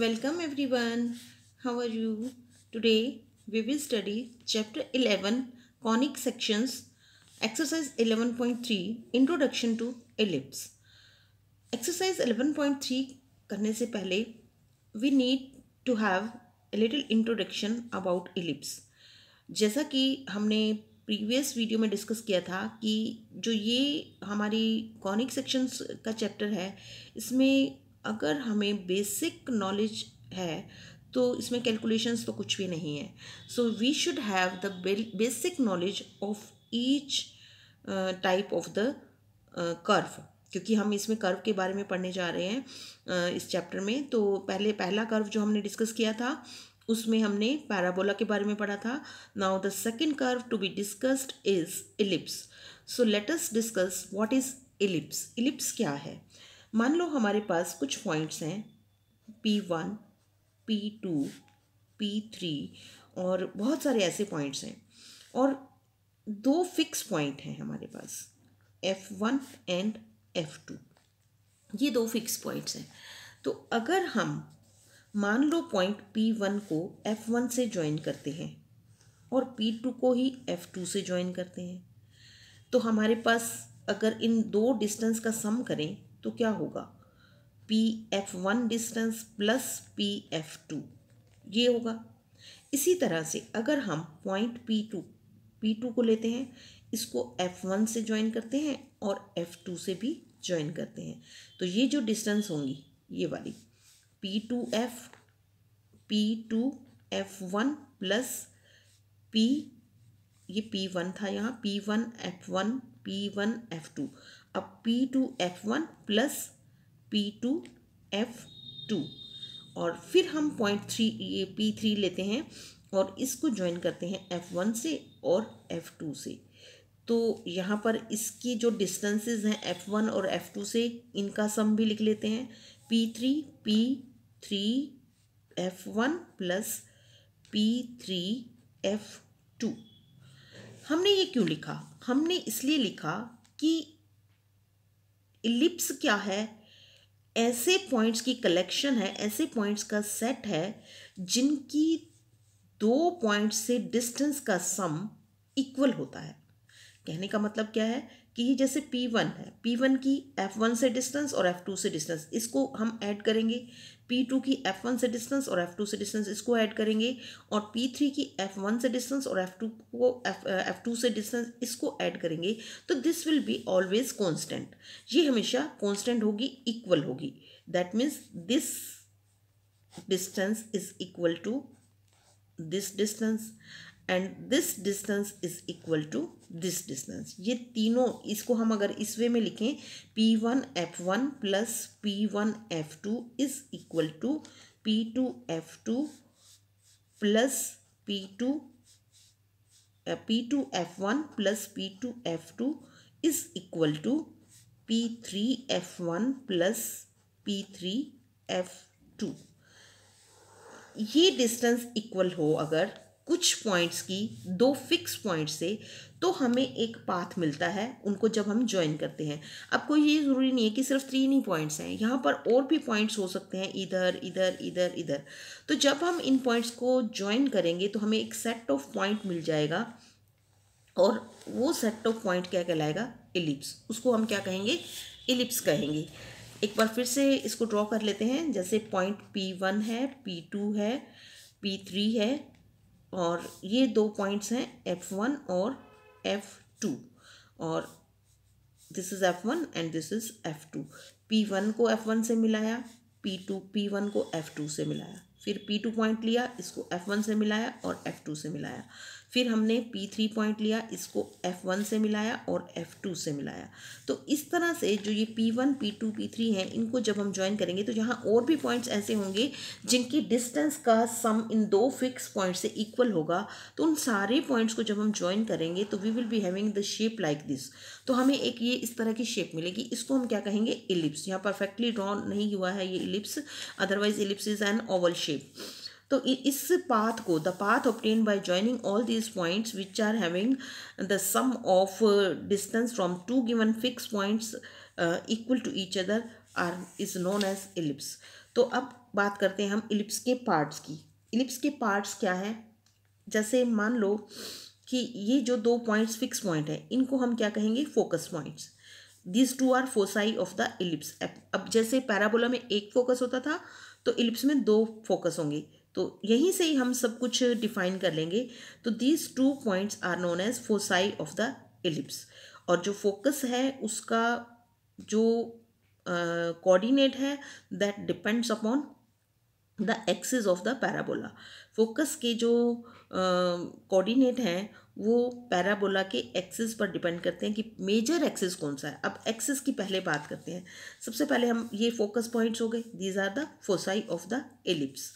welcome everyone how are you today we will study chapter 11 conic sections exercise 11.3 introduction to ellipse exercise 11.3 करने से पहले we need to have a little introduction about ellipse जैसा कि हमने previous video में discuss किया था कि जो ये हमारी कॉनिक सेक्शंस का चैप्टर है इसमें अगर हमें बेसिक नॉलेज है तो इसमें कैलकुलेशंस तो कुछ भी नहीं है so we should have the basic knowledge of each type of the curve क्योंकि हम इसमें कर्व के बारे में पढ़ने जा रहे हैं uh, इस चैप्टर में तो पहले पहला कर्व जो हमने डिस्कस किया था उसमें हमने पैराबोला के बारे में पढ़ा था now the second curve to be discussed is ellipse so let's discuss what is ellipse ellipse क्या है मान लो हमारे पास कुछ पॉइंट्स हैं P one P two P three और बहुत सारे ऐसे पॉइंट्स हैं और दो फिक्स पॉइंट हैं हमारे पास F one and F two ये दो फिक्स पॉइंट्स हैं तो अगर हम मान लो पॉइंट पी वन को एफ़ वन से ज्वाइन करते हैं और पी टू को ही एफ़ टू से ज्वाइन करते हैं तो हमारे पास अगर इन दो डिस्टेंस का सम करें तो क्या होगा P F one distance plus P F two ये होगा इसी तरह से अगर हम point P two P two को लेते हैं इसको एफ वन से ज्वाइन करते हैं और एफ टू से भी ज्वाइन करते हैं तो ये जो डिस्टेंस होंगी ये वाली P two F P two F one plus P ये पी वन था यहाँ P one F one P one F two अब one plus P two two और फिर हम पॉइंट थ्री ये पी थ्री लेते हैं और इसको ज्वाइन करते हैं एफ़ वन से और एफ़ टू से तो यहाँ पर इसकी जो डिस्टेंसेज हैं एफ़ वन और एफ़ टू से इनका सम भी लिख लेते हैं P three P three F one plus P three F two हमने ये क्यों लिखा हमने इसलिए लिखा कि इलिप्स क्या है ऐसे पॉइंट्स की कलेक्शन है ऐसे पॉइंट्स का सेट है जिनकी दो पॉइंट से डिस्टेंस का सम इक्वल होता है कहने का मतलब क्या है कि ये जैसे पी वन है पी वन की एफ़ वन से डिस्टेंस और एफ़ टू से डिस्टेंस इसको हम ऐड करेंगे पी टू की एफ़ वन से डिस्टेंस और एफ़ टू से डिस्टेंस इसको ऐड करेंगे और पी थ्री की एफ़ वन से डिस्टेंस और एफ़ टू को एफ़ टू uh, से डिस्टेंस इसको ऐड करेंगे तो this will be always constant ये हमेशा कॉन्स्टेंट होगी इक्वल होगी that means this distance is equal to this distance and this distance is equal to this distance ये तीनों इसको हम अगर इस वे में लिखें P one F one plus P one F two is equal to P two F two plus P two P two F one plus P two F two is equal to P three F one plus P three F two ये distance equal हो अगर कुछ points की दो fix points से तो हमें एक पाथ मिलता है उनको जब हम ज्वाइन करते हैं अब कोई ये ज़रूरी नहीं है कि सिर्फ थ्री ही पॉइंट्स हैं यहाँ पर और भी पॉइंट्स हो सकते हैं इधर इधर इधर इधर तो जब हम इन पॉइंट्स को ज्वाइन करेंगे तो हमें एक सेट ऑफ पॉइंट मिल जाएगा और वो सेट ऑफ पॉइंट क्या कहलाएगा इलिप्स उसको हम क्या कहेंगे इलिप्स कहेंगे एक बार फिर से इसको ड्रॉ कर लेते हैं जैसे पॉइंट पी वन है पी टू है पी थ्री है और ये दो पॉइंट्स हैं एफ वन और एफ टू और this is F one and this is F two P one को एफ वन से मिलाया पी टू पी वन को एफ टू से मिलाया फिर पी टू पॉइंट लिया इसको एफ वन से मिलाया और एफ टू से मिलाया फिर हमने पी थ्री पॉइंट लिया इसको एफ वन से मिलाया और एफ टू से मिलाया तो इस तरह से जो ये P one P two P three हैं इनको जब हम ज्वाइन करेंगे तो यहाँ और भी पॉइंट्स ऐसे होंगे जिनकी डिस्टेंस का सम इन दो फिक्स पॉइंट से इक्वल होगा तो उन सारे पॉइंट्स को जब हम ज्वाइन करेंगे तो we will be having the shape like this तो हमें एक ये इस तरह की शेप मिलेगी इसको हम क्या कहेंगे इलिप्स यहाँ परफेक्टली ड्रॉ नहीं हुआ है ये ellipse otherwise ellipse is an oval shape तो इस पाथ को the path obtained by joining all these points which are having the sum of distance from two given fix points equal to each other are is known as ellipse तो अब बात करते हैं हम ellipse के parts की ellipse के parts क्या हैं जैसे मान लो कि ये जो दो पॉइंट्स फिक्स पॉइंट हैं इनको हम क्या कहेंगे focus points this two are foci of the ellipse अब जैसे पैराबोला में एक फोकस होता था तो इलिप्स में दो फोकस होंगे तो यहीं से ही हम सब कुछ डिफाइन कर लेंगे तो these two points are known as foci of the ellipse और जो फोकस है उसका जो कोऑर्डिनेट uh, है that depends upon the axis of the parabola focus के जो कोऑर्डिनेट uh, हैं वो पैराबोला के एक्सिस पर डिपेंड करते हैं कि मेजर एक्सिस कौन सा है अब एक्सिस की पहले बात करते हैं सबसे पहले हम ये फोकस पॉइंट्स हो गए these are the foci of the ellipse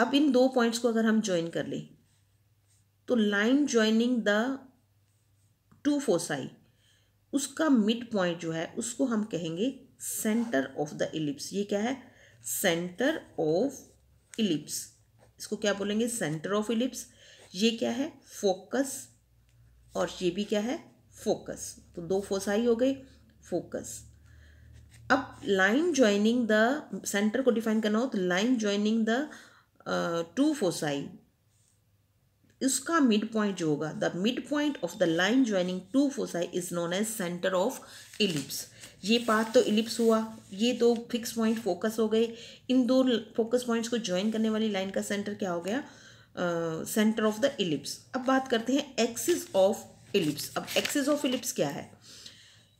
अब इन दो पॉइंट्स को अगर हम ज्वाइन कर लें तो line joining the two foci उसका मिड पॉइंट जो है उसको हम कहेंगे सेंटर ऑफ द इलिप्स ये क्या है सेंटर ऑफ इलिप्स इसको क्या बोलेंगे सेंटर ऑफ इलिप्स ये क्या है फोकस और ये भी क्या है फोकस तो दो फोसाई हो गए फोकस अब लाइन ज्वाइनिंग द सेंटर को डिफाइन करना हो तो line joining the two foci इसका मिड पॉइंट जो होगा the mid point of the line joining two foci is known as center of ellipse ये पार्ट तो इलिप्स हुआ ये दो फिक्स पॉइंट फोकस हो गए इन दो फोकस पॉइंट्स को ज्वाइन करने वाली लाइन का सेंटर क्या हो गया सेंटर ऑफ द इलिप्स अब बात करते हैं एक्सिस ऑफ इलिप्स अब एक्सिस ऑफ इलिप्स क्या है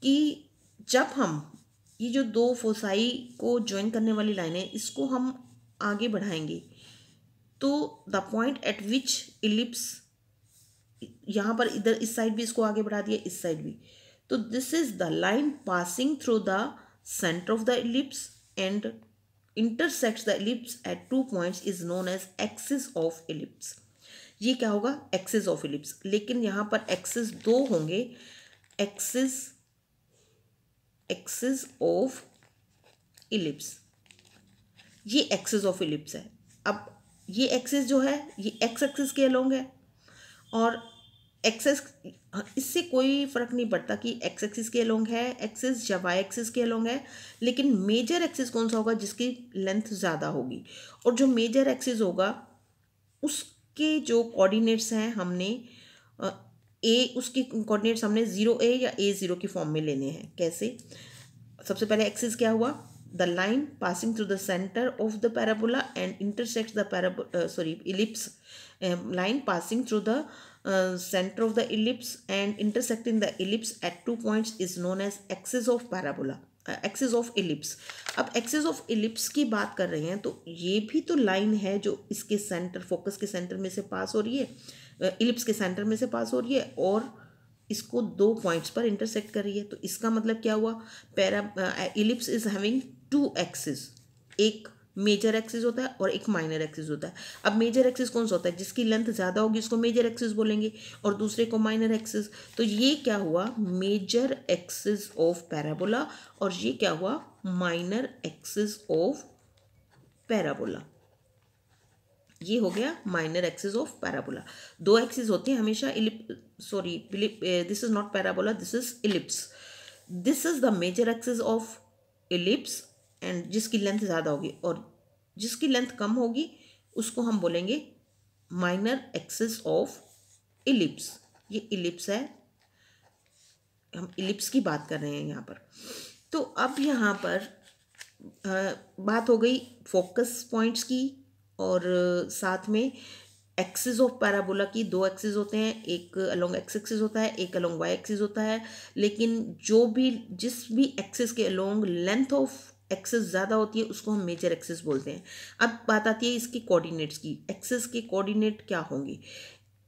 कि जब हम ये जो दो फोसाई को ज्वाइन करने वाली लाइन है इसको हम आगे बढ़ाएंगे तो the point at which ellipse यहाँ पर इधर इस साइड भी इसको आगे बढ़ा दिया इस साइड भी तो this is the line passing through the centre of the ellipse and intersect the ellipse at two points is known as axis of ellipse ये क्या होगा एक्सिस ऑफ इलिप्स लेकिन यहाँ पर एक्सिस दो होंगे एक्सिस एक्सिस ऑफ इलिप्स ये axis of ellipse है अब ये एक्सेस जो है ये एक्स एक्सेस के अलोंग है और एक्सेस इससे कोई फ़र्क नहीं पड़ता कि एक्स एक्सिस के अलोंग है एक्सेस या वाई एक्सिस के अलोंग है लेकिन मेजर एक्सेस कौन सा होगा जिसकी लेंथ ज़्यादा होगी और जो मेजर एक्सेस होगा उसके जो कोऑर्डिनेट्स हैं हमने ए उसके कोऑर्डिनेट्स हमने ज़ीरो ए या ए ज़ीरो के फॉर्म में लेने हैं कैसे सबसे पहले एक्सेस क्या हुआ the line passing through the center of the parabola and intersects the parabola uh, sorry ellipse um, line passing through the uh, center of the ellipse and intersecting the ellipse at two points is known as axis of parabola axis of ellipse अब axis of ellipse की बात कर रहे हैं तो ये भी तो लाइन है जो इसके सेंटर फोकस के सेंटर में से पास हो रही है इलिप्स के सेंटर में से पास हो रही है और इसको दो पॉइंट्स पर इंटरसेक्ट कर रही है तो इसका मतलब क्या हुआ para ellipse is having two axis एक मेजर एक्सिस होता है और एक माइनर एक्सिस होता है अब मेजर एक्सिस कौन सा होता है जिसकी लेंथ ज़्यादा होगी उसको मेजर एक्सिस बोलेंगे और दूसरे को माइनर एक्सिस तो ये क्या हुआ मेजर एक्सिस ऑफ पैराबोला और ये क्या हुआ माइनर एक्सिस ऑफ पैराबोला ये हो गया माइनर एक्सिस ऑफ पैराबोला दो एक्सिस होते हैं हमेशा इलिप sorry this is not parabola this is ellipse this is the major axis of ellipse and जिसकी लेंथ ज़्यादा होगी और जिसकी लेंथ कम होगी उसको हम बोलेंगे माइनर एक्सेस ऑफ इलिप्स ये इलिप्स है हम इलिप्स की बात कर रहे हैं यहाँ पर तो अब यहाँ पर आ, बात हो गई फोकस पॉइंट्स की और साथ में एक्सिस ऑफ पैराबोला की दो एक्सिस होते हैं एक अलोंग एक्स एक्सिस होता है एक अलोंग वाई एक्सिस होता है लेकिन जो भी जिस भी एक्सिस के अलोंग लेंथ ऑफ एक्सेस ज़्यादा होती है उसको हम मेजर एक्सेस बोलते हैं अब बात आती है इसके कोऑर्डिनेट्स की एक्सेस के कोऑर्डिनेट क्या होंगे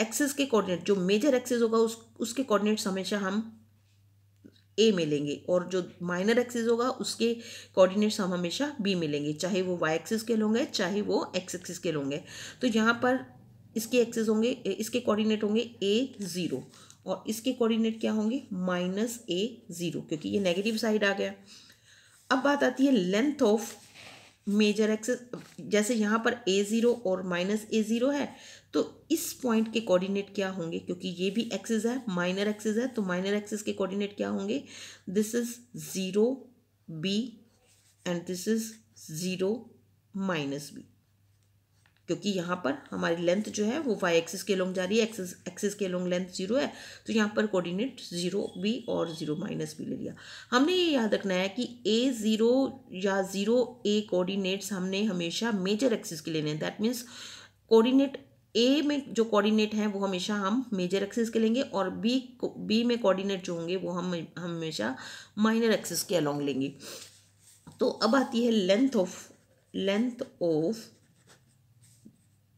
एक्सेस के कोऑर्डिनेट जो मेजर एक्सेस होगा उस उसके कोऑर्डिनेट्स हमेशा हम ए मिलेंगे और जो माइनर एक्सेस होगा उसके कोऑर्डिनेट्स हम हमेशा बी मिलेंगे चाहे वो वाई एक्सेस के लोंगे चाहे वो एक्स एक्सेस के होंगे तो यहाँ पर इसके एक्सेस होंगे इसके कोऑर्डिनेट होंगे ए ज़ीरो और इसके कोऑर्डिनेट क्या होंगे माइनस ए ज़ीरो क्योंकि ये नेगेटिव साइड आ गया अब बात आती है लेंथ ऑफ मेजर एक्सेस जैसे यहाँ पर ए ज़ीरो और माइनस ए ज़ीरो है तो इस पॉइंट के कोऑर्डिनेट क्या होंगे क्योंकि ये भी एक्सेस है माइनर एक्सेस है तो माइनर एक्सेस के कोऑर्डिनेट क्या होंगे this is zero b and this is zero minus b क्योंकि यहाँ पर हमारी लेंथ जो है वो वाई एक्सिस के लॉन्ग जा रही है एक्सिस एक्सिस के लॉन्ग लेंथ जीरो है तो यहाँ पर कोऑर्डिनेट जीरो भी और जीरो माइनस भी ले लिया हमने ये याद रखना है कि ए ज़ीरो या ज़ीरो ए कोऑर्डिनेट्स हमने हमेशा मेजर एक्सिस के लेने हैं दैट मीन्स कोऑर्डिनेट ए में जो कोऑर्डिनेट हैं वो हमेशा हम मेजर एक्सिस के लेंगे और बी बी में कोऑर्डिनेट जो होंगे वो हम हमेशा माइनर एक्सिस के अलॉन्ग लेंगे तो अब आती है length of length of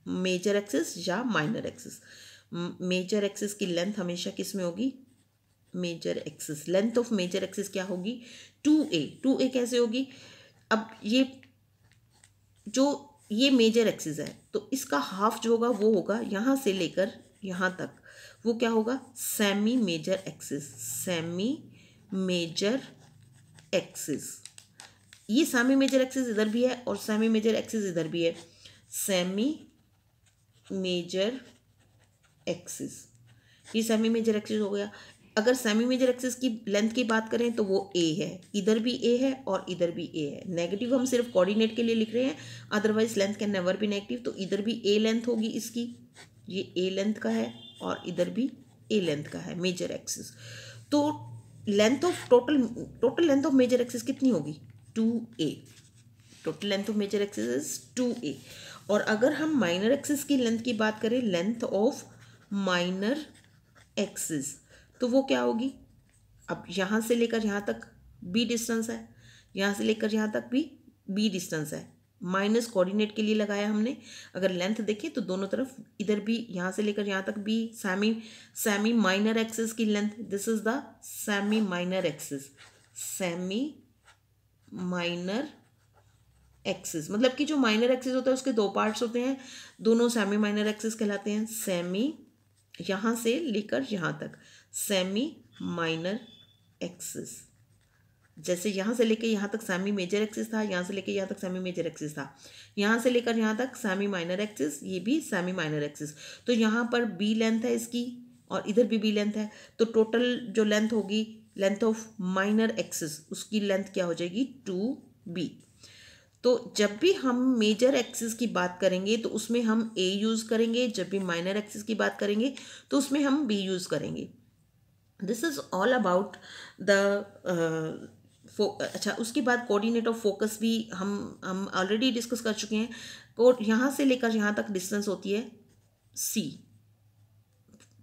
major axis या माइनर एक्सिस मेजर एक्सिस की लेंथ हमेशा किस में होगी major axis length of major axis क्या होगी टू ए टू ए कैसे होगी अब ये जो ये मेजर एक्सिस है तो इसका हाफ जो होगा वो होगा यहाँ से लेकर यहाँ तक वो क्या होगा semi major axis semi major axis ये सेमी मेजर एक्सिस इधर भी है और सेमी मेजर एक्सिस इधर भी है सेमी मेजर एक्सिस ये सेमी मेजर एक्सिस हो गया अगर सेमी मेजर एक्सिस की लेंथ की बात करें तो वो ए है इधर भी ए है और इधर भी ए है नेगेटिव हम सिर्फ कोऑर्डिनेट के लिए लिख रहे हैं अदरवाइज लेंथ कैन नेवर भी नेगेटिव तो इधर भी ए लेंथ होगी इसकी ये ए लेंथ का है और इधर भी ए लेंथ का है मेजर एक्सिस तो length of total total length of major axis कितनी होगी two a total length of major axis is two a और अगर हम माइनर एक्सिस की लेंथ की बात करें लेंथ ऑफ माइनर एक्सिस तो वो क्या होगी अब यहाँ से लेकर यहाँ तक बी डिस्टेंस है यहाँ से लेकर यहाँ तक भी बी डिस्टेंस है माइनस कोऑर्डिनेट के लिए लगाया हमने अगर लेंथ देखें तो दोनों तरफ इधर भी यहाँ से लेकर यहाँ तक भी सेमी सेमी माइनर एक्सिस की length this is the semi minor axis semi minor axis मतलब कि जो माइनर एक्सिस होता है उसके दो पार्ट्स होते हैं दोनों सेमी माइनर एक्सिस कहलाते हैं सेमी यहाँ से लेकर यहाँ तक सेमी माइनर एक्सिस जैसे यहाँ से लेकर यहाँ तक सेमी मेजर एक्सिस था यहाँ से लेकर यहाँ तक सेमी मेजर एक्सिस था यहाँ से लेकर यहाँ तक सेमी माइनर एक्सिस ये भी सेमी माइनर एक्सिस तो यहाँ पर बी लेंथ है इसकी और इधर भी बी लेंथ है तो टोटल जो लेंथ होगी लेंथ ऑफ माइनर एक्सिस उसकी लेंथ क्या हो जाएगी टू बी तो जब भी हम मेजर एक्सिस की बात करेंगे तो उसमें हम ए यूज़ करेंगे जब भी माइनर एक्सिस की बात करेंगे तो उसमें हम बी यूज़ करेंगे this is all about the फो अच्छा उसके बाद कोऑर्डिनेट ऑफ फोकस भी हम हम ऑलरेडी डिस्कस कर चुके हैं को यहाँ से लेकर यहाँ तक डिस्टेंस होती है सी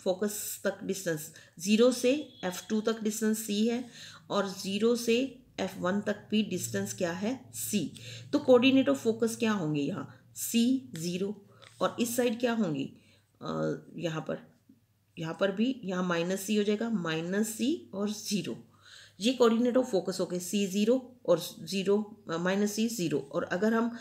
फोकस तक डिस्टेंस ज़ीरो से एफ़ टू तक डिस्टेंस सी है और ज़ीरो से एफ वन तक पी डिस्टेंस क्या है सी तो कोऑर्डिनेट ऑफ फोकस क्या होंगे यहाँ सी ज़ीरो और इस साइड क्या होंगी यहाँ पर यहाँ पर भी यहाँ माइनस सी हो जाएगा माइनस सी और ज़ीरो ये कोऑर्डिनेट ऑफ फोकस हो गए सी ज़ीरो और ज़ीरो माइनस सी ज़ीरो और अगर हम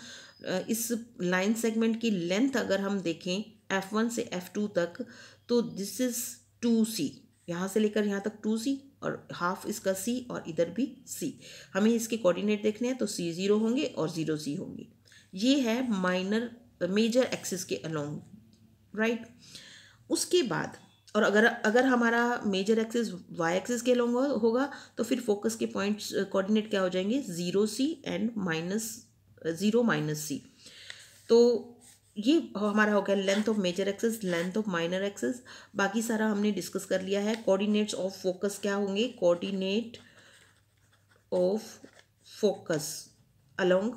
इस लाइन सेगमेंट की लेंथ अगर हम देखें एफ़ वन से एफ़ टू तक तो दिस इज़ टू सी यहाँ से लेकर यहाँ तक टू सी और हाफ इसका सी और इधर भी सी हमें इसके कोऑर्डिनेट देखने हैं तो सी ज़ीरो होंगे और ज़ीरो सी होंगे ये है माइनर मेजर एक्सिस के अलोंग राइट उसके बाद और अगर अगर हमारा मेजर एक्सिस वाई एक्सिस के अलोंग होगा तो फिर फोकस के पॉइंट्स कोऑर्डिनेट uh, क्या हो जाएंगे zero c and minus zero minus c तो ये हमारा हो गया length of major axis length of minor axis बाकी सारा हमने डिस्कस कर लिया है कोऑर्डिनेट्स ऑफ फोकस क्या होंगे coordinate of focus along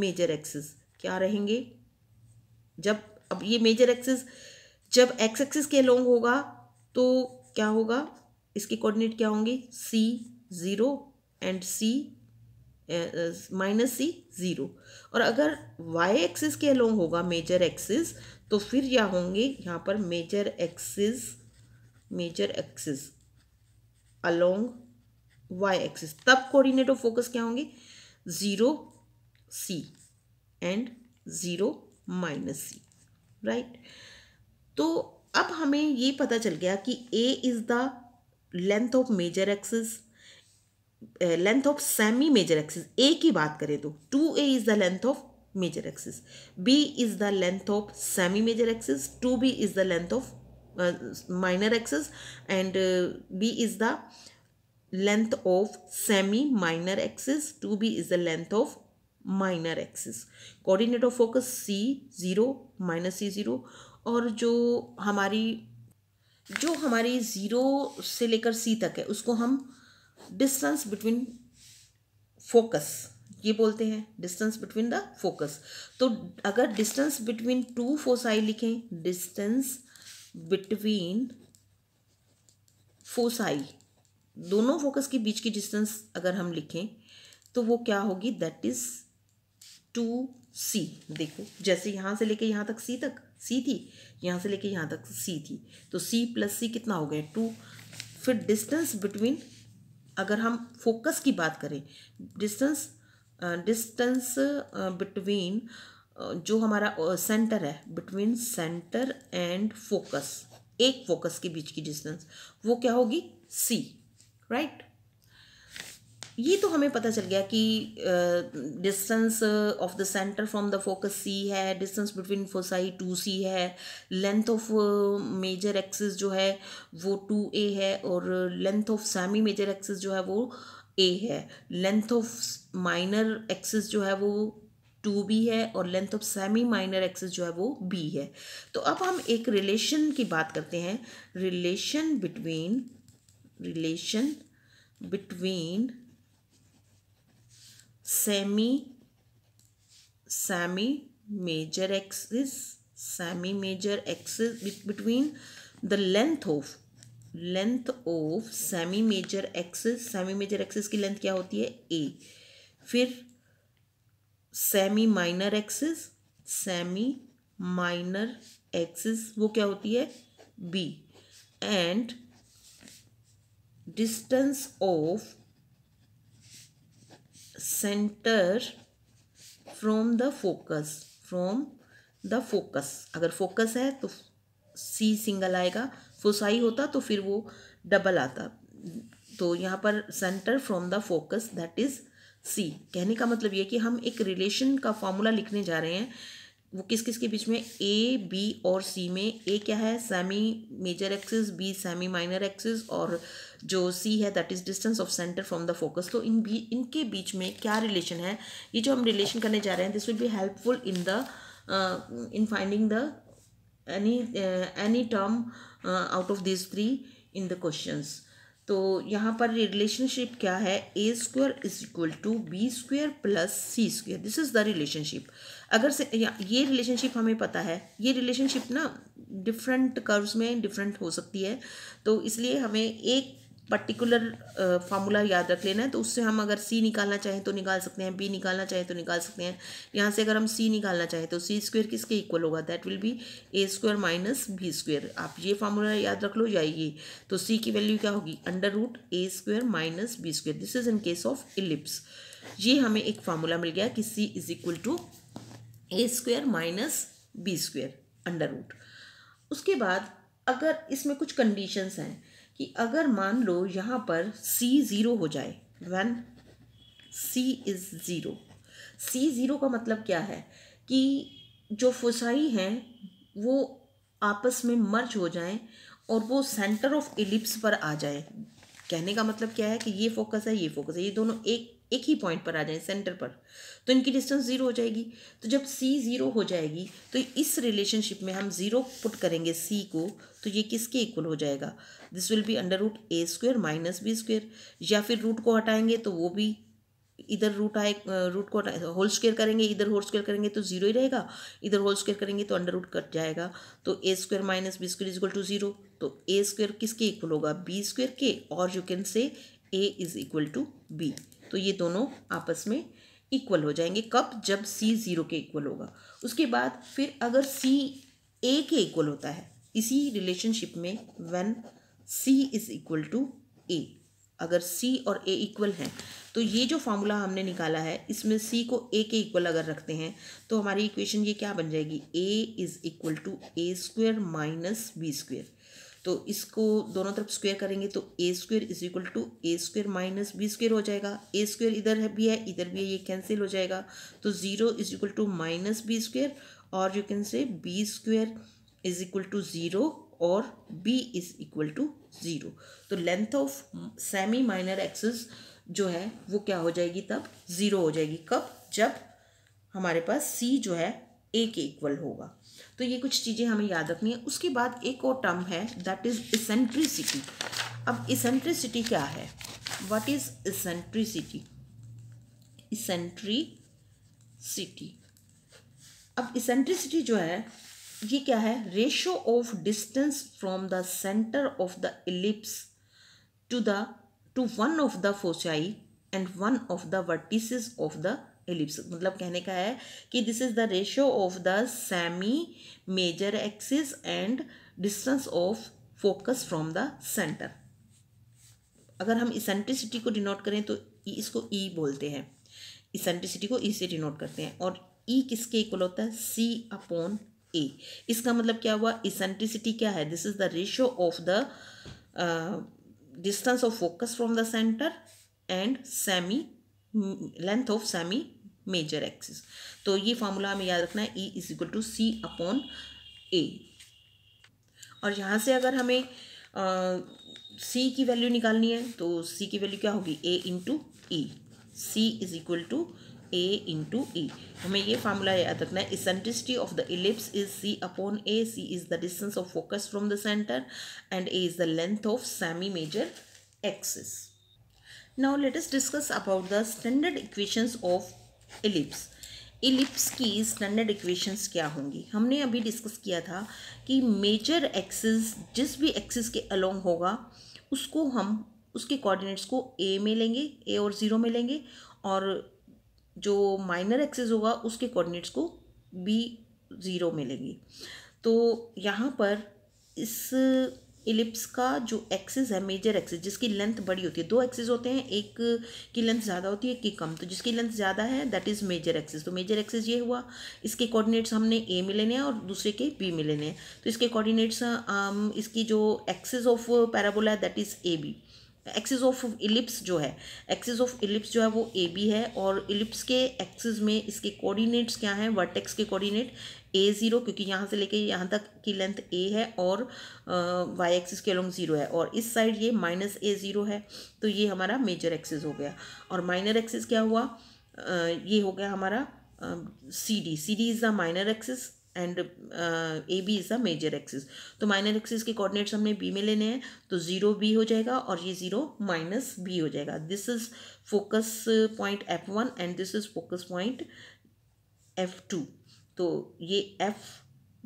major axis क्या रहेंगे जब अब ये मेजर एक्सेस जब एक्स एक्सेस के अलोंग होगा तो क्या होगा इसके कोऑर्डिनेट क्या होंगे c zero and c minus c zero और अगर वाई एक्सिस के अलोंग होगा मेजर एक्सिस तो फिर यह होंगे यहाँ पर major axis major axis along Y axis तब कोऑर्डिनेट ऑफ फोकस क्या होंगे zero c and zero minus C right तो अब हमें ये पता चल गया कि a is the length of major axis length of semi major axis a की बात करें तो two a is the length of major axis b is the length of semi major axis two b is the length of minor axis and b is the length of semi minor axis two b is the length of minor axis coordinate of focus c zero minus c zero और जो हमारी जो हमारी zero से लेकर सी तक है उसको हम डिस्टेंस बिटवीन फोकस ये बोलते हैं डिस्टेंस बिटवीन द फोकस तो अगर डिस्टेंस बिटवीन टू फोसाई लिखें डिस्टेंस बिटवीन फोसाई दोनों फोकस के बीच की डिस्टेंस अगर हम लिखें तो वो क्या होगी दैट इज टू सी देखो जैसे यहां से लेके यहां तक सी तक सी थी यहां से लेके यहां तक सी थी तो सी प्लस सी कितना हो गया टू फिर डिस्टेंस बिटवीन अगर हम फोकस की बात करें डिस्टेंस डिस्टेंस बिटवीन जो हमारा सेंटर uh, है बिटवीन सेंटर एंड फोकस एक फोकस के बीच की डिस्टेंस वो क्या होगी सी राइट ये तो हमें पता चल गया कि distance of the center from the focus c है distance between foci two c है लेंथ ऑफ मेजर एक्सिस जो है वो टू ए है और length of semi major axis जो है वो ए है लेंथ ऑफ माइनर एक्सिस जो है वो टू बी है और length of semi minor axis जो है वो बी है तो अब हम एक रिलेशन की बात करते हैं relation between relation between semi semi major axis semi major axis between the length of length of semi major axis semi major axis की लेंथ क्या होती है ए फिर semi minor axis semi minor axis वो क्या होती है b and distance of center from the focus from the focus अगर फोकस है तो सी सिंगल आएगा फोसाई होता तो फिर वो डबल आता तो यहाँ पर center from the focus that is c कहने का मतलब ये कि हम एक रिलेशन का फॉर्मूला लिखने जा रहे हैं वो किस किस के बीच में ए बी और सी में ए क्या है semi major axis b semi minor axis और जो सी है that is distance of center from the focus तो इन बी इनके बीच में क्या रिलेशन है ये जो हम रिलेशन करने जा रहे हैं this will be helpful in the in finding the any any term out of this three in the question तो यहाँ पर रिलेशनशिप क्या है a square is equal to B square plus c square this is the relationship अगर से ये relationship हमें पता है ये रिलेशनशिप ना डिफरेंट कर्व्स में डिफरेंट हो सकती है तो इसलिए हमें एक पर्टिकुलर फार्मूला याद रख लेना है तो उससे हम अगर सी निकालना चाहें तो निकाल सकते हैं बी निकालना चाहें तो निकाल सकते हैं यहाँ से अगर हम सी निकालना चाहें तो सी स्क्वेयर किसके इक्वल होगा that will be a square minus B square आप ये फार्मूला याद रख लो या ये तो सी की वैल्यू क्या होगी under root a square minus B square this is in case of ellipse ये हमें एक फार्मूला मिल गया कि c is equal to a square minus B square under root उसके बाद अगर इसमें कुछ कंडीशंस हैं कि अगर मान लो यहाँ पर सी ज़ीरो हो जाए when c is zero c zero का मतलब क्या है कि जो फुसाई हैं वो आपस में मर्ज हो जाएं और वो सेंटर ऑफ एलिप्स पर आ जाए कहने का मतलब क्या है कि ये फोकस है ये फोकस है ये दोनों एक एक ही पॉइंट पर आ जाएं सेंटर पर तो इनकी डिस्टेंस ज़ीरो हो जाएगी तो जब सी ज़ीरो हो जाएगी तो इस रिलेशनशिप में हम ज़ीरो पुट करेंगे सी को तो ये किसके इक्वल हो जाएगा this will be under root a square minus B square या फिर रूट को हटाएंगे तो वो भी इधर रूट आए रूट को होल स्क्वेयर करेंगे इधर होल स्क्वेयर करेंगे तो जीरो ही रहेगा इधर होल स्क्वेयर करेंगे तो अंडर रूट कट जाएगा तो a square minus B square is to zero तो ए स्क्वेयर किसके इक्वल होगा बी स्क्वेयर के और you can say a is equal to b तो ये दोनों आपस में इक्वल हो जाएंगे कब जब सी ज़ीरो के इक्वल होगा उसके बाद फिर अगर सी ए के इक्वल होता है इसी रिलेशनशिप में when c is equal to a अगर सी और ए इक्वल हैं तो ये जो फार्मूला हमने निकाला है इसमें सी को ए के इक्वल अगर रखते हैं तो हमारी इक्वेशन ये क्या बन जाएगी a is equal to a square minus B square तो इसको दोनों तरफ स्क्वेयर करेंगे तो a square is equal to a square minus B square हो जाएगा ए स्क्वेयर इधर भी है इधर भी है ये कैंसिल हो जाएगा तो zero is equal to minus B square और you can say B square is equal to zero और B is equal to zero तो length of semi minor axis जो है वो क्या हो जाएगी तब ज़ीरो हो जाएगी कब जब हमारे पास सी जो है ए के इक्वल होगा तो ये कुछ चीज़ें हमें याद रखनी है उसके बाद एक और टर्म है दैट इज़ इसेंट्रिसिटी अब इसेंट्रिसिटी क्या है वट इज़ इसेंट्रिसिटी इसेंट्रिसिटी अब इसेंट्रिसिटी जो है ये क्या है ratio of distance from the centre of the ellipse to the two one of the foci and one of the vertex of the ellipse मतलब कहने का है कि this is the ratio of the semi major axis and distance of focus from the centre अगर हम eccentricity को denote करें तो e इसको ई e बोलते हैं इसेंट्रिसिटी को ई e से डिनोट करते हैं और ई e किसके इक्वल होता है सी अपॉन ए इसका मतलब क्या हुआ इसेंट्रिसिटी क्या है this is the ratio of the distance of focus from the centre and semi length of semi major axis तो ये फार्मूला हमें याद रखना है E is equal to C upon A और यहाँ से अगर हमें सी की वैल्यू निकालनी है तो सी की वैल्यू क्या होगी A into E C is equal to A into E हमें ये फार्मूला याद रखना है eccentricity of the ellipse is C upon A C is the distance of focus from the centre and A is the length of semi major axis now let us discuss about the standard equations of ellipse ellipse की standard equations क्या होंगी हमने अभी discuss किया था कि major axis जिस भी एक्सिस के अलोंग होगा उसको हम उसके कोऑर्डिनेट्स को ए में लेंगे ए और ज़ीरो में लेंगे और जो माइनर एक्सिस होगा उसके कोऑर्डिनेट्स को बी ज़ीरो में लेंगे तो यहाँ पर इस इलिप्स का जो एक्सिस है मेजर एक्सिस जिसकी लेंथ बड़ी होती है दो एक्सिस होते हैं एक की लेंथ ज़्यादा होती है एक की कम तो जिसकी लेंथ ज़्यादा है दैट इज़ मेजर एक्सिस तो मेजर एक्सिस ये हुआ इसके कोऑर्डिनेट्स हमने ए में लेने हैं और दूसरे के बी में लेने हैं तो इसके कोऑर्डिनेट्स इसकी जो एक्सिस ऑफ पैराबोला है that is A B axis of ellipse जो है एक्सिस ऑफ इलिप्स जो है वो ए बी है और इलिप्स के एक्सिस में इसके कोऑर्डिनेट्स क्या हैं वर्टेक्स के कोऑर्डिनेट ए ज़ीरो क्योंकि यहाँ से लेके यहाँ तक की लेंथ ए है और वाई एक्सिस के अलॉन्ग ज़ीरो है और इस साइड ये माइनस ए ज़ीरो है तो ये हमारा मेजर एक्सिस हो गया और माइनर एक्सिस क्या हुआ आ, ये हो गया हमारा C D C D is the minor axis and A B is the major axis तो माइनर एक्सिस के कोऑर्डिनेट्स हमने बी में लेने हैं तो ज़ीरो बी हो जाएगा और ये ज़ीरो माइनस बी हो जाएगा this is focus point F one and this is focus point F two तो ये एफ़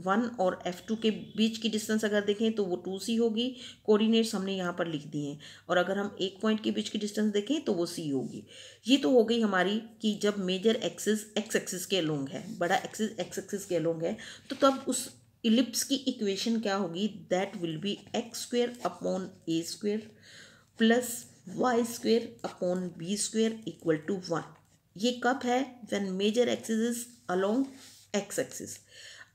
वन और एफ़ टू के बीच की डिस्टेंस अगर देखें तो वो टू सी होगी कोऑर्डिनेट्स हमने यहाँ पर लिख दिए हैं और अगर हम एक पॉइंट के बीच की डिस्टेंस देखें तो वो सी होगी ये तो हो गई हमारी कि जब मेजर एक्सिस एक्स एक्सिस के अलोंग है बड़ा एक्सिस एक्स एक्सिस के अलोंग है तो तब उस इलिप्स की इक्वेशन क्या होगी that will be X square upon A square plus Y square upon B square equal to one ये कब है when major axis is along X axis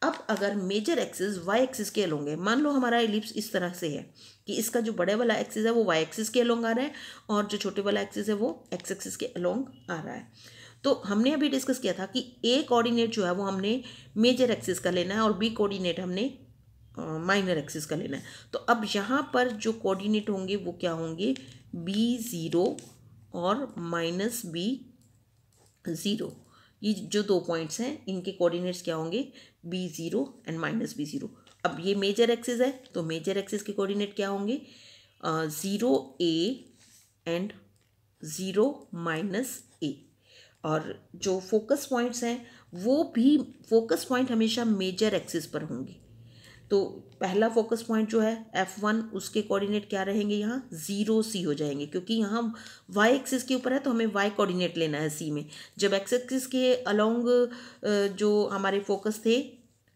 अब अगर मेजर एक्सिस वाई एक्सिस के लोंगे मान लो हमारा एलिप्स इस तरह से है कि इसका जो बड़े वाला एक्सिस है वो वाई एक्सिस के अलोंग आ रहा है और जो छोटे वाला एक्सिस है वो एक्स एक्सिस के अलोंग आ रहा है तो हमने अभी डिस्कस किया था कि ए कोऑर्डिनेट जो है वो हमने मेजर एक्सिस का लेना है और बी कोऑर्डिनेट हमने माइनर एक्सिस का लेना है तो अब यहाँ पर जो कोऑर्डिनेट होंगे वो क्या होंगे बी ज़ीरो और माइनस बी ज़ीरो ये जो दो पॉइंट्स हैं इनके कोऑर्डिनेट्स क्या होंगे B zero and minus B zero अब ये मेजर एक्सिस है तो मेजर एक्सिस के कोऑर्डिनेट क्या होंगे zero A and zero minus A और जो फोकस पॉइंट्स हैं वो भी फोकस पॉइंट हमेशा मेजर एक्सिस पर होंगे तो पहला फोकस पॉइंट जो है एफ वन उसके कोऑर्डिनेट क्या रहेंगे यहाँ ज़ीरो सी हो जाएंगे क्योंकि यहाँ वाई एक्सिस के ऊपर है तो हमें वाई कोऑर्डिनेट लेना है सी में जब एक्स एक्सिस के अलोंग जो हमारे फोकस थे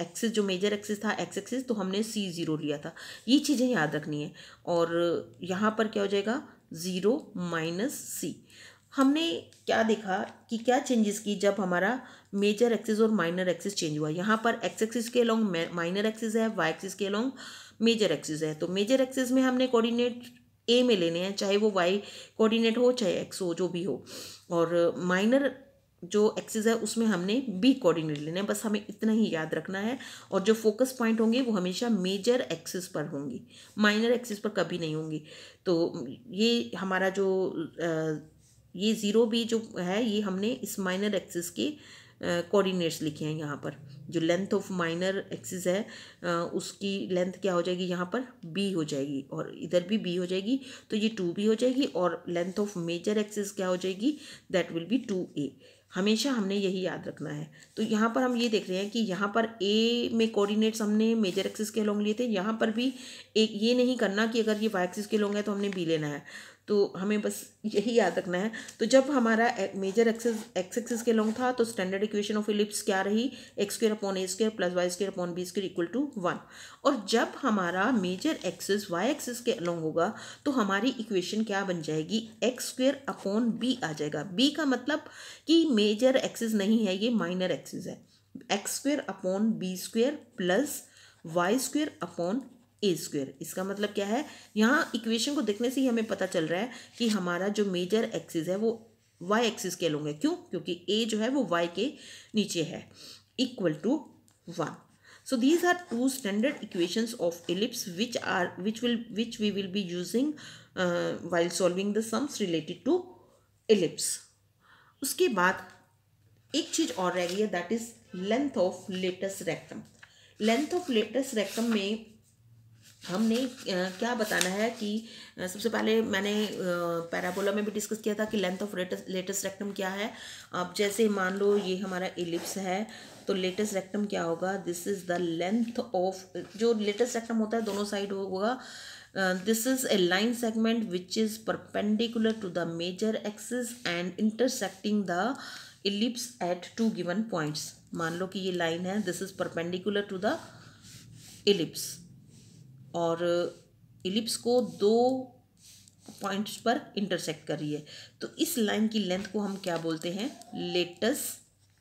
एक्सिस जो मेजर एक्सिस था एक्स एक्सिस तो हमने सी ज़ीरो लिया था ये चीज़ें याद रखनी है और यहाँ पर क्या हो जाएगा ज़ीरो माइनस सी हमने क्या देखा कि क्या चेंजेस की जब हमारा मेजर एक्सिस और माइनर एक्सिस चेंज हुआ यहाँ पर एक्स एक्सिस के अलॉन्ग माइनर एक्सिस है वाई एक्सिस के अलॉन्ग मेजर एक्सिस है तो मेजर एक्सिस में हमने कोऑर्डिनेट ए में लेने हैं चाहे वो वाई कोऑर्डिनेट हो चाहे एक्स हो जो भी हो और माइनर जो एक्सिस है उसमें हमने बी कोऑर्डिनेट लेने हैं बस हमें इतना ही याद रखना है और जो फोकस पॉइंट होंगे वो हमेशा मेजर एक्सिस पर होंगी माइनर एक्सिस पर कभी नहीं होंगी तो ये हमारा जो ये ज़ीरो बी जो है ये हमने इस माइनर एक्सिस के कोऑर्डिनेट्स लिखे हैं यहाँ पर जो लेंथ ऑफ माइनर एक्सिस है उसकी लेंथ क्या हो जाएगी यहाँ पर बी हो जाएगी और इधर भी बी हो जाएगी तो ये टू बी हो जाएगी और लेंथ ऑफ मेजर एक्सिस क्या हो जाएगी that will be two A हमेशा हमने यही याद रखना है तो यहाँ पर हम ये देख रहे हैं कि यहाँ पर ए में कोऑर्डिनेट्स हमने मेजर एक्सिस के लॉन्ग लिए थे यहाँ पर भी एक ये नहीं करना कि अगर ये वाई एक्सिस के लॉन्ग है तो हमने बी लेना है तो हमें बस यही याद रखना है तो जब हमारा मेजर एक्सेस एक्स एक्सेस के लॉन्ग था तो स्टैंडर्ड इक्वेशन ऑफ इलिप्स क्या रही X square upon A square plus Y square upon B square equal to one और जब हमारा मेजर एक्सेस वाई एक्सेस के लॉन्ग होगा तो हमारी इक्वेशन क्या बन जाएगी एक्स स्क्र अपॉन बी आ जाएगा बी का मतलब कि मेजर एक्सेस नहीं है ये माइनर एक्सेस है X square upon B square plus Y square upon A square इसका मतलब क्या है यहाँ इक्वेशन को देखने से ही हमें पता चल रहा है कि हमारा जो मेजर एक्सिस है वो वाई एक्सिस कहलोगे क्यों क्योंकि ए जो है वो वाई के नीचे है equal to one so these are two standard equations of ellipse which are which will which we will be using uh, while solving the sums related to ellipse उसके बाद एक चीज और रह गई है that is length of latus rectum length of latus rectum में हमने क्या बताना है कि सबसे पहले मैंने पैराबोला में भी डिस्कस किया था कि लेंथ ऑफ लेटेस्ट रेक्टम क्या है अब जैसे मान लो ये हमारा एलिप्स है तो लेटेस्ट रेक्टम क्या होगा this is the length of जो लेटेस्ट रेक्टम होता है दोनों साइड होगा this is a line segment which is perpendicular to the major axis and intersecting the ellipse at two given points मान लो कि ये लाइन है this is perpendicular to the ellipse और इलिप्स को दो पॉइंट्स पर इंटरसेक्ट कर रही है तो इस लाइन की लेंथ को हम क्या बोलते हैं latus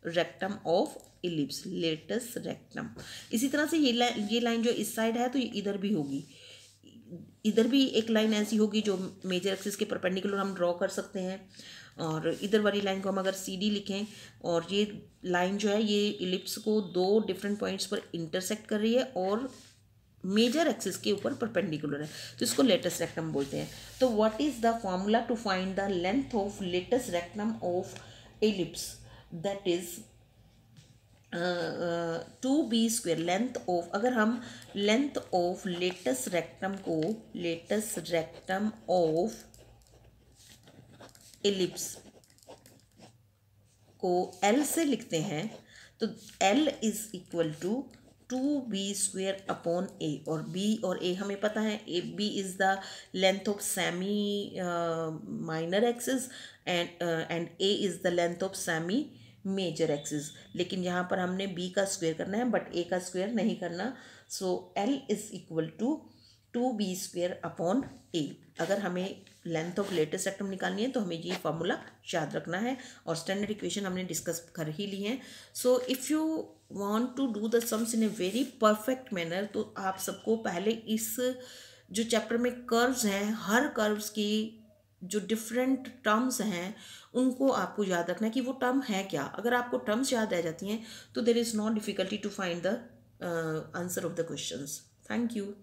rectum of ellipse latus rectum इसी तरह से ये लाइन ये लाइन जो इस साइड है तो ये इधर भी होगी इधर भी एक लाइन ऐसी होगी जो मेजर एक्सिस के परपेंडिकुलर हम ड्रॉ कर सकते हैं और इधर वाली लाइन को हम अगर सी डी लिखें और ये लाइन जो है ये इलिप्स को दो डिफरेंट पॉइंट्स पर इंटरसेक्ट कर रही है और मेजर एक्सिस के ऊपर परपेंडिकुलर है तो इसको लेटेस्ट रेक्टम बोलते हैं तो what is the formula to find the length of latus rectum of ellipse that is two B square length of अगर हम लेंथ ऑफ लेटेस्ट रेक्टम को लेटेस्ट रेक्टम ऑफ एलिप्स को एल से लिखते हैं तो L is equal to two B square upon A और B और ए हमें पता है A B is the length of semi minor axis and and A is the length of semi major axis लेकिन यहाँ पर हमने बी का स्क्वेयर करना है बट ए का स्क्वेयर नहीं करना so L is equal to two B square upon A अगर हमें लेंथ ऑफ लेटेस्ट रेक्टम निकालनी है तो हमें ये फार्मूला याद रखना है और स्टैंडर्ड इक्वेशन हमने डिस्कस कर ही ली है so if you want to do the sums in a very perfect manner तो आप सबको पहले इस जो चैप्टर में कर्व्स हैं हर कर्व्स की जो डिफरेंट टर्म्स हैं उनको आपको याद रखना है कि वो टर्म है क्या अगर आपको टर्म्स याद आ जाती हैं तो there is not difficulty to find the answer of the question thank you